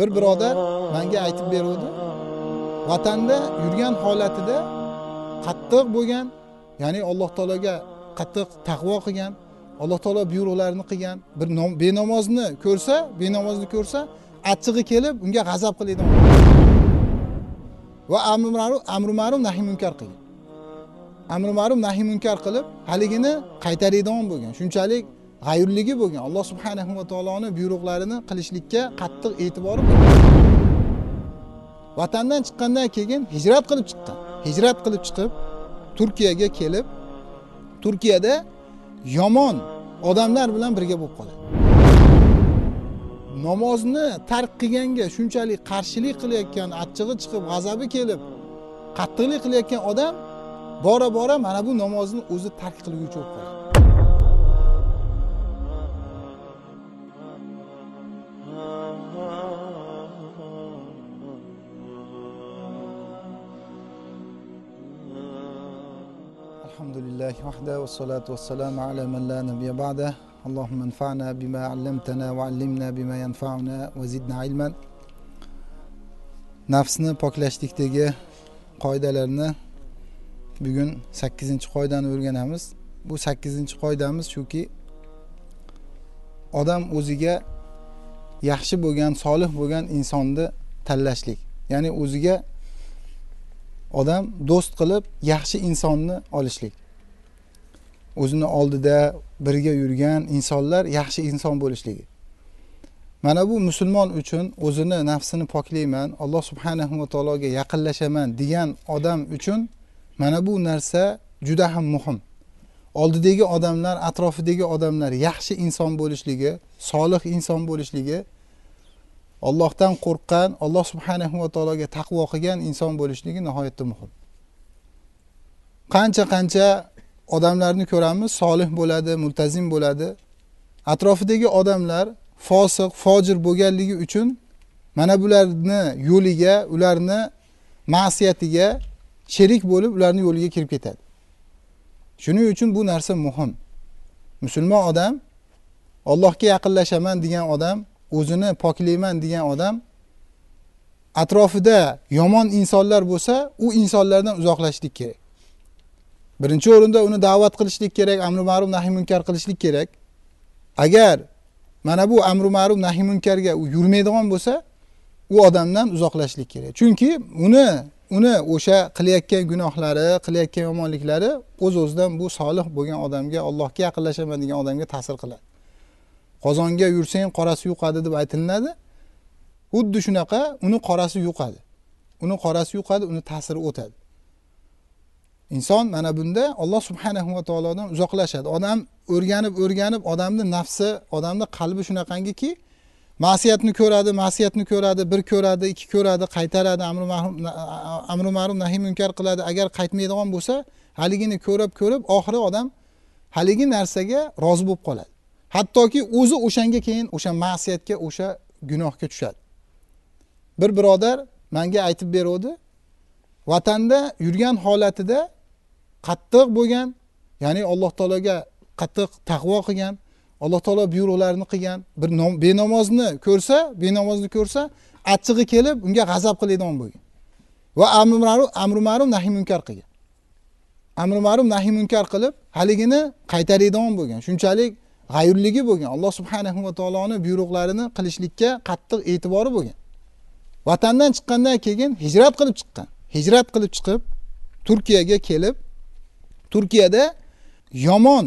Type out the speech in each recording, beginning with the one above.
bir birodar menga aytib beruvdi vatanda yurgan holatida qattiq bo'lgan ya'ni alloh taologa qattiq taqvo qilgan alloh taolo buyruqlarini qilgan bir benamozni ko'rsa benamozni ko'rsa achchig'i kelib unga g'azab qiladi va amri ma'ruf nahiy munkar qilgan amri ma'ruf nahiy munkar qilib haligini qaytaradigan bo'lgan shunchalik g'ayurligi bo'lgan alloh subhanahu va taoloni buyruqlarini qilishlikka qattiq e'tibori bo'lgan vatandan chiqqandan keyin hijrat qilib chiqqan hijrat qilib chiqib turkiyaga kelib turkiyada yomon odamlar bilan birga bo'lib qoladi namozni tark qilganga shunchalik qarshilik qilayotgan achchig'i chiqib g'azabi kelib qattiqlik qilayotgan odam bora bora mana bu namozni o'zi tark qilguvchi bo'lib qoladi الله وحده والصلاة والسلام على من لا نبي بعده اللهم انفعنا بما علمتنا وعلمنا بما ينفعنا وزدنا علما nafsni poklashlikdagi qoidalarni bugun sakkizinchi qoidani o'rganamiz bu sakkizinchi qoidamiz shuki odam o'ziga yaxshi bo'lgan solih bo'lgan insonni tanlashlik ya'ni o'ziga odam do'st qilib yaxshi insonni olishlik o'zini oldida birga yurgan insonlar yaxshi inson bo'lishligi mana bu musulmon uchun o'zini nafsini poklayman alloh subhanahu va taologa yaqinlashaman degan odam uchun mana bu narsa juda ham muhim oldidagi odamlar atrofidagi odamlar yaxshi inson bo'lishligi solih inson bo'lishligi ollohdan qo'rqqan alloh subhanahu va taologa taqvo qilgan inson bo'lishligi nihoyatda muhim qancha qancha odamlarni ko'ramiz solih bo'ladi multazim bo'ladi atrofidagi odamlar fosiq fojir bo'lganligi uchun mana bularni yo'liga ularni ma'siyatiga sherik bo'lib ularni yo'liga kirib ketadi shuning uchun bu narsa muhim musulmon odam allohga yaqinlashaman degan odam o'zini poklayman degan odam atrofida yomon insonlar bo'lsa u insonlardan uzoqlashlik kerak birinchi o'rinda uni da'vat qilishlik kerak amri ma'ruf nahiy munkar qilishlik kerak agar mana bu amri ma'ruf nahiy munkarga u yurmaydigan bo'lsa u odamdan uzoqlashlik kerak chunki uni uni o'sha qilayotgan gunohlari qilayotgan yomonliklari o'z uz o'zidan bu solih bo'lgan odamga allohga yaqinlashaman degan odamga ta'sir qiladi qozonga yursang qorasi yuqadi deb aytilinadi xuddi shunaqa uni qorasi yuqadi uni qorasi yuqadi uni ta'siri o'tadi inson mana bunda alloh subhanahu va taolodan uzoqlashadi odam o'rganib o'rganib odamni nafsi odamni qalbi shunaqangiki ma'siyatni ko'radi ma'siyatni ko'radi bir ko'radi ikki ko'radi qaytaradi amri ma'ruf amri ma'ruf nahiy munkar qiladi agar qaytmaydigan bo'lsa haligini ko'rib ko'rib oxiri odam haligi narsaga rozi bo'lib qoladi hattoki o'zi o'shanga keyin o'sha ma'siyatga o'sha gunohga tushadi bir birodar manga aytib beruvdi vatanda yurgan holatida qattiq bo'lgan ya'ni alloh taologa qattiq taqvo qilgan alloh taolo buyruqlarini qilgan bir benamozni ko'rsa benamozni ko'rsa achchig'i kelib unga g'azab qiladigan bo'lgan va amri ma'ruf amri ma'ruf nahiy munkar qilgan amri ma'ruf nahiy munkar qilib haligini qaytaradigan bo'lgan shunchalik g'ayurligi bo'lgan alloh subhanahu va taoloni buyruqlarini qilishlikka qattiq e'tibori bo'lgan vatandan chiqqandan keyin hijrat qilib chiqqan hijrat qilib chiqib turkiyaga kelib Turkiyada yomon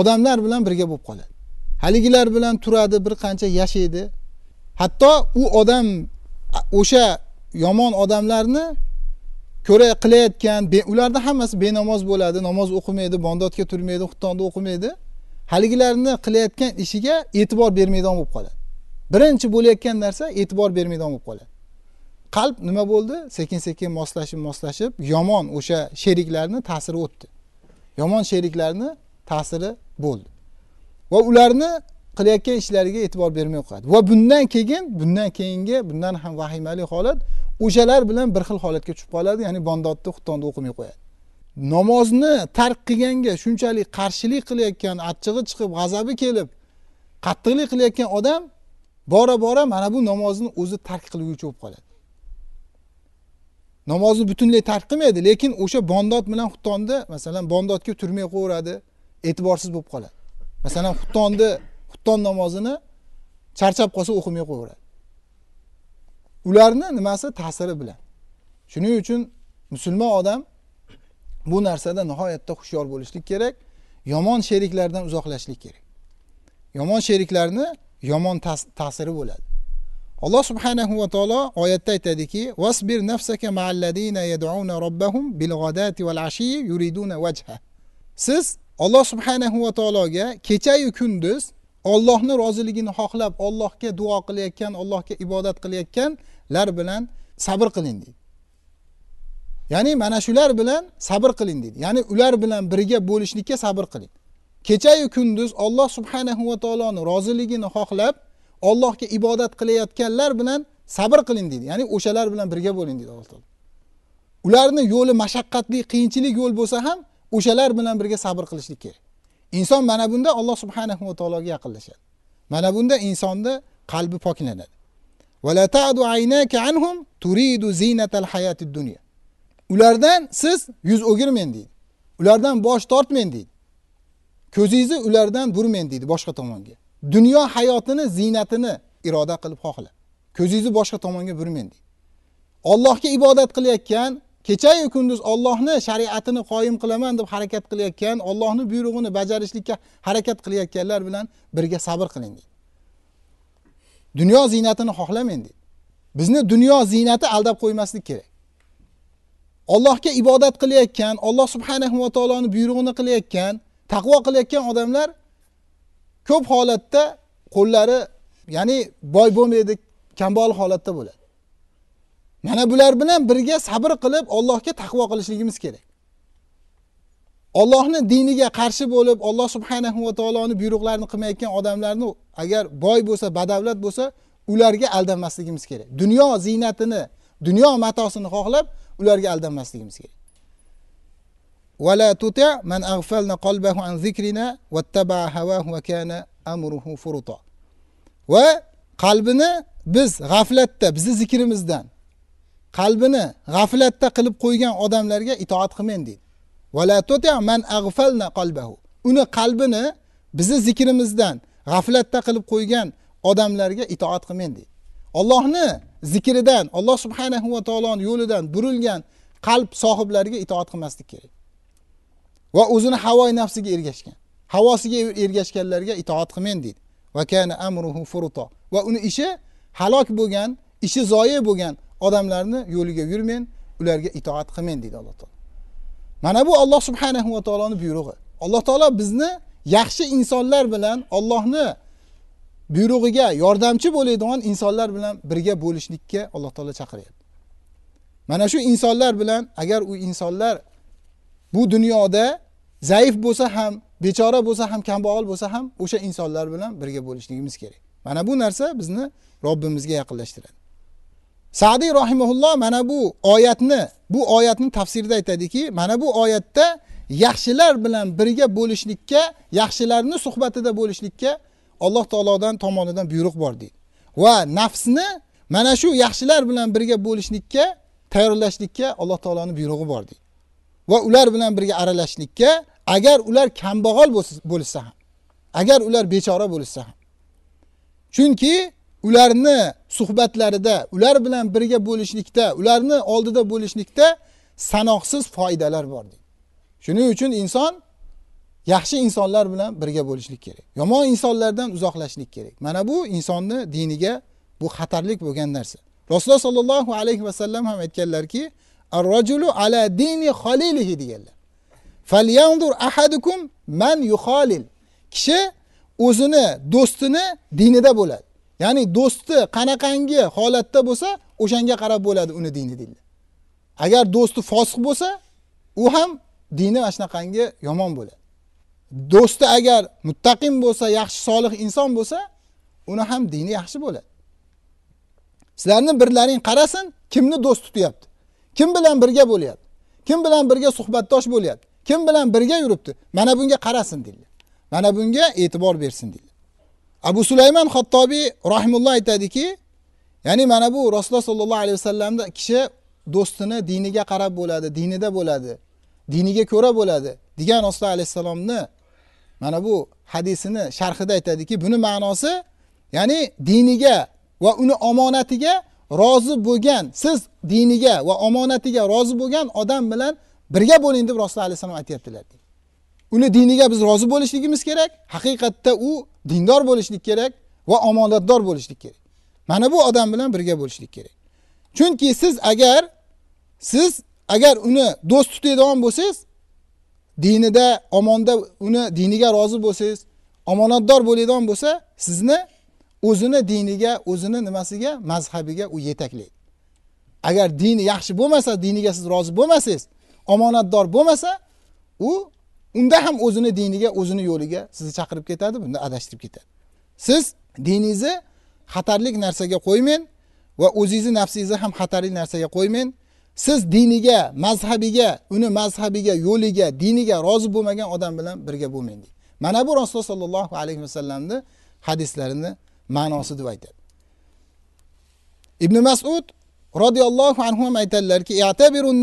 odamlar bilan birga bo'lib qoladi. Haligilar bilan turadi, bir qancha yashaydi. Hatto u odam o'sha yomon odamlarni ko'ra qilayotgan, ularda hammasi benamoz bo'ladi, namoz o'qimaydi, bondodga turmaydi, xuttonda o'qimaydi. Haligilarni qilayotgan ishiga e'tibor bermaydigan bo'lib qoladi. Birinchi bo'layotgan narsa e'tibor bermaydigan bo'lib qoladi. qalb nima bo'ldi sekin sekin moslashib moslashib yomon o'sha sheriklarni ta'siri o'tdi yomon sheriklarni ta'siri bo'ldi va ularni qilayotgan ishlariga e'tibor bermay qo'yadi va bundan keyin bundan keyingi bundan ham vahimali holat o'shalar bilan bir xil holatga tushib qoladi ya'ni bondodni xuttonni o'qimay qo'yadi namozni tark qilganga shunchalik qarshilik qilayotgan achchig'i chiqib g'azabi kelib qattiqlik qilayotgan odam bora bora mana bu namozni o'zi tark qilguvchi bo'lib qoladi namozni butunlay tark qilmaydi lekin o'sha bondod bilan xuttonni masalan bondodga turmay qo'yaveradi e'tiborsiz bo'lib qoladi masalan xuttonni xutton namozini charchab qolsa o'qimay qo'yaveradi ularni nimasi ta'siri bilan shuning uchun musulmon odam bu narsada nihoyatda hushyor bo'lishlik kerak yomon sheriklardan uzoqlashlik kerak yomon sheriklarni yomon ta'siri bo'ladi alloh subhanahu va taolo oyatda aytadiki vasbir nafsaka ma'alladina yad'una robbahum bil g'adati val ashi yuriduna wajha siz alloh subhanahu va taologa kechayu kunduz ollohni roziligini xohlab ollohga duo qilayotgan ollohga ibodat qilayotganlar bilan sabr qiling deydi ya'ni mana shular bilan sabr qiling deydi ya'ni ular bilan birga bo'lishlikka sabr qiling kechayu kunduz olloh subhanahu va taoloni roziligini xohlab Allohga ibodat qilayotganlar bilan sabr qiling deydi. Ya'ni o'shalar bilan birga bo'ling deydi Alloh taolo. Ularni yo'li mashaqqatli, qiyinchilik yo'l bo'lsa ham o'shalar bilan birga sabr qilishlik kerak. Inson mana bunda Alloh subhanahu va taologa yaqinlashadi. Mana bunda insonni qalbi poklanadi. ta'du aynaka anhum turidu zinatal dunya. Ulardan siz yuz o'girmang deydi. Ulardan bosh tortmang deydi. Ko'zingizni ulardan burmang deydi boshqa tomonga. dunyo hayotini ziynatini iroda qilib xohla ko'zingizni boshqa tomonga burmang deydi ollohga ibodat qilayotgan kechayu kunduz ollohni shariatini qoyim qilaman deb harakat qilayotgan ollohni buyrug'ini bajarishlikka harakat qilayotganlar bilan birga sabr qiling deydi dunyo ziynatini xohlamang deydi bizni dunyo ziynati aldab qo'ymaslik kerak ollohga ibodat qilayotgan olloh subhanahu va taoloni buyrug'ini qilayotgan taqvo qilayotgan odamlar ko'p holatda qo'llari ya'ni boy bo'lmaydi kambag'al holatda bo'ladi mana bular bilan birga sabr qilib allohga taqvo qilishligimiz kerak ollohni diniga qarshi bo'lib olloh subhanahu va taoloni buyruqlarini qilmayotgan odamlarni agar boy bo'lsa badavlat bo'lsa ularga aldanmasligimiz kerak dunyo ziynatini dunyo matosini xohlab ularga aldanmasligimiz kerak ولا تطع من أغفلنا قلبه عن ذكرنا واتبع هواه وكان أمره فرطا وقلبنا biz g'aflatda bizni zikrimizdan qalbini g'aflatda qilib qo'ygan odamlarga itoat qilmang deydi uni qalbini bizni zikrimizdan g'aflatda qilib qo'ygan odamlarga itoat qilmang deydi ollohni zikridan olloh subhanahu va taoloni yo'lidan burilgan qalb sohiblariga itoat qilmaslik kerak va o'zini havoy nafsiga ergashgan havosiga ergashganlarga itoat qilmang deydi va kana amruhu furuto va uni ishi halok bo'lgan ishi zoyi bo'lgan odamlarni yo'liga yurmang ularga itoat qilmang deydi alloh taolo mana bu alloh subhanahu va taoloni buyrug'i alloh taolo bizni yaxshi insonlar bilan ollohni buyrug'iga yordamchi bo'ladigan insonlar bilan birga bo'lishlikka alloh taolo chaqiryapti mana shu insonlar bilan agar u insonlar bu dunyoda zaif bo'lsa ham bechora bo'lsa ham kambag'al bo'lsa ham o'sha insonlar bilan birga bo'lishligimiz kerak mana bu narsa bizni robbimizga yaqinlashtiradi sadiy rohimaulloh mana bu oyatni bu oyatni tafsirida aytadiki mana bu oyatda yaxshilar bilan birga bo'lishlikka yaxshilarni suhbatida bo'lishlikka alloh taolodan tomonidan buyruq bor deydi va nafsni mana shu yaxshilar bilan birga bo'lishlikka tayyorlashlikka alloh taoloni buyrug'i bor deydi va ular bilan birga aralashishlikka agar ular kambag'al bo'lsa ham agar ular bechora bo'lsa ham chunki ularni suhbatlarida ular bilan birga bo'lishlikda ularni oldida bo'lishlikda sanoqsiz foydalar bor deydi shuning uchun inson yaxshi insonlar bilan birga bo'lishlik kerak yomon insonlardan uzoqlashlik kerak mana bu insonni diniga bu xatarlik bo'lgan narsa rasululloh sollallohu alayhi vasallam ham aytganlarki ar rajulu ala dini xolilihi deganlar falyandur ahadukum man yuhalil. kishi o'zini do'stini dinida bo'ladi ya'ni do'sti qanaqangi holatda bo'lsa o'shanga qarab bo'ladi uni dini deydi. agar do'sti fosiq bo'lsa u ham dini mashnaqangi yomon bo'ladi do'sti agar muttaqim bo'lsa yaxshi solih inson bo'lsa uni ham dini yaxshi bo'ladi sizlarni birlaring qarasin kimni do'st tutyapti kim bilan birga bo'lyapti kim bilan birga suhbatdosh bo'lyapti kim bilan birga yuribdi mana bunga qarasin deydilar mana bunga e'tibor bersin deydilar abu sulaymon xattobiy rahimulloh aytadiki ya'ni mana bu rasululloh sollallohu alayhi vasallamda kishi do'stini diniga qarab bo'ladi dinida bo'ladi diniga ko'ra bo'ladi degan rasululloh alayhissalomni mana bu hadisini sharhida aytadiki buni ma'nosi ya'ni diniga va uni omonatiga rozi bo'lgan siz diniga va omonatiga rozi bo'lgan odam bilan birga bo'ling deb rasululloh alayhissalom aytyaptilar uni diniga biz rozi bo'lishligimiz kerak haqiqatda u dindor bo'lishlik kerak va omonatdor bo'lishlik kerak mana bu odam bilan birga bo'lishlik kerak chunki siz agar siz agar uni do'st tutadigan bo'lsangiz dinida omonda uni diniga rozi bo'lsangiz omonatdor bo'ladigan bo'lsa sizni o'zini diniga o'zini nimasiga mazhabiga u yetaklaydi agar dini yaxshi bo'lmasa diniga siz rozi bo'lmasangiz omonatdor bo'lmasa, u unda ham o'zini diniga, o'zini yo'liga sizni chaqirib ketadi, bunda adashtirib ketadi. Siz diningizni xatarlik narsaga qo'ymang va o'zingizni nafsingizni ham xatarli narsaga qo'ymang. Siz diniga, mazhabiga, uni mazhabiga, yo'liga, diniga rozi bo'lmagan odam bilan birga bo'lmang. Mana bu Rasululloh sollallohu alayhi vasallamni hadislarini ma'nosi deb aytadi. Ibn Mas'ud radhiyallohu anhu aytadilarki,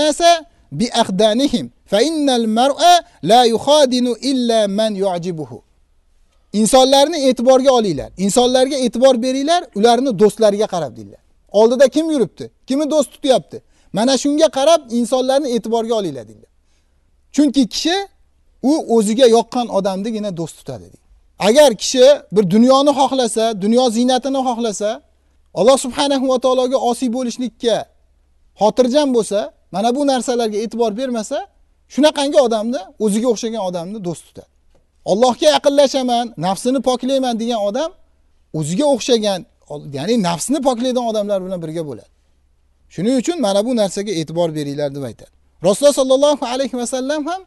nasa ahdanihim fa innal mar'a la yuhadinu illa man yu'jibuhu. Insonlarni e'tiborga olinglar. Insonlarga e'tibor beringlar, ularni do'stlariga qarab deydilar. Oldida kim yuribdi? Kimni do'st tutyapti? Mana shunga qarab insonlarni e'tiborga olinglar deydilar. Chunki kishi u o'ziga yoqqan odamnigina do'st tutadi deydi. Agar kishi bir dunyoni xohlasa, dunyo ziynatini xohlasa, Alloh subhanahu va taologa osiy bo'lishlikka xotirjam bo'lsa, mana bu narsalarga e'tibor bermasa shunaqangi odamni o'ziga o'xshagan odamni do'st tutadi allohga yaqinlashaman nafsini poklayman degan odam o'ziga o'xshagan ya'ni nafsni poklaydigan odamlar bilan birga bo'ladi shuning uchun mana bu narsaga e'tibor beringlar deb aytadi rasululloh sollallohu alayhi vasallam ham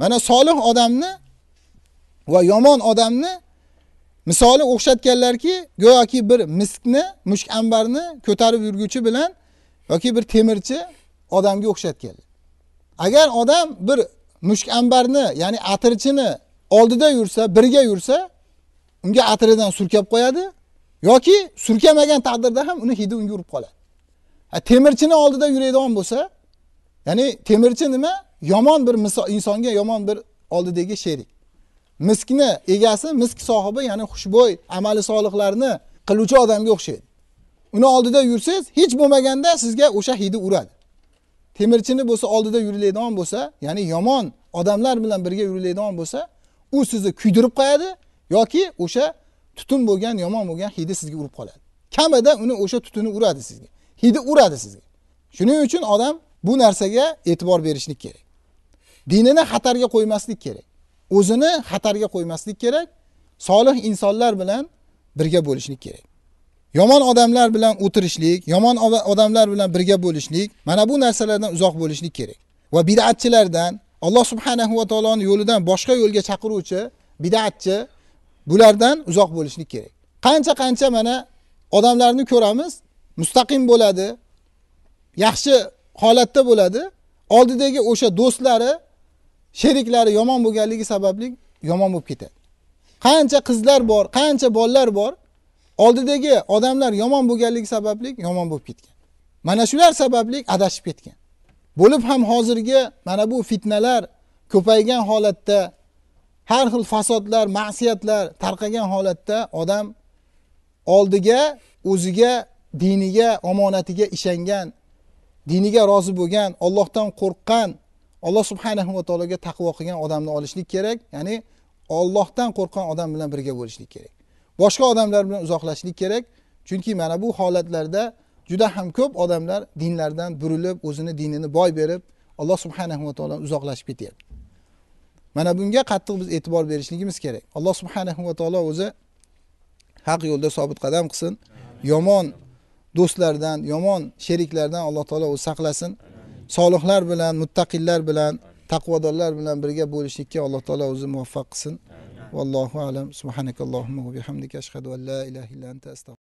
mana solih odamni va yomon odamni misoli o'xshatganlarki go'yoki bir miskni mushk ambarni ko'tarib yurguvchi bilan yoki bir temirchi odamga o'xshatgan agar odam bir mushk ambarni ya'ni atirchini oldida yursa birga yursa unga atiridan surkab qo'yadi yoki surkamagan taqdirda ham uni hidi unga urib qoladi temirchini oldida yuradigan bo'lsa ya'ni temirchi nima yomon bir insonga yomon bir oldidagi sherik miskni egasi misk sohibi ya'ni xushbo'y amali solihlarni qiluvchi odamga o'xshaydi uni oldida yursangiz hech bo'lmaganda sizga o'sha hidi uradi temirchini bo'lsa oldida yuriladigan bo'lsa ya'ni yomon odamlar bilan birga yuriladigan bo'lsa u sizni kuydirib qo'yadi yoki o'sha tutun bo'lgan yomon bo'lgan hidi sizga urib qoladi kamida uni o'sha tutuni uradi sizga hidi uradi sizga shuning uchun odam bu narsaga e'tibor berishlik kerak dinini xatarga qo'ymaslik kerak o'zini xatarga qo'ymaslik kerak solih insonlar bilan birga bo'lishlik kerak Yomon odamlar bilan o'tirishlik, yomon odamlar bilan birga bo'lishlik, mana bu narsalardan uzoq bo'lishlik kerak. Va bid'atchilardan, Alloh subhanahu va taoloning yo'lidan boshqa yo'lga chaqiruvchi bid'atchi bulardan uzoq bo'lishlik kerak. Qancha-qancha mana odamlarni ko'ramiz, mustaqim bo'ladi, yaxshi holatda bo'ladi, oldidagi o'sha do'stlari, sheriklari yomon bo'lganligi sababli yomon bo'lib ketadi. Qancha qizlar bor, qancha bolalar bor, oldidagi odamlar yomon bo'lganligi sababli yomon bo'lib ketgan mana shular sababli adashib ketgan bo'lib ham hozirgi mana bu fitnalar ko'paygan holatda har xil fasodlar ma'siyatlar tarqagan holatda odam oldiga o'ziga diniga omonatiga ishongan diniga rozi bo'lgan ollohdan qo'rqqan alloh subhanahu va taologa taqvo qilgan odamni olishlik kerak ya'ni ollohdan qo'rqqan odam bilan birga bo'lishlik kerak boshqa odamlar bilan uzoqlashlik kerak chunki mana bu holatlarda juda ham ko'p odamlar dinlardan burilib o'zini dinini boy berib alloh subhanahu va taolo uzoqlashib ketyapti mana bunga qattiq biz e'tibor berishligimiz kerak alloh subhanahu va taolo o'zi haq yo'lda sobit qadam qilsin yomon do'stlardan yomon sheriklardan alloh taolo o'zi saqlasin solihlar bilan muttaqillar bilan taqvodorlar bilan birga bo'lishlikka alloh taolo o'zi muvaffaq qilsin vallohu alam subhanakallohumma va bihamdika ashhadu an la ilaha illa anta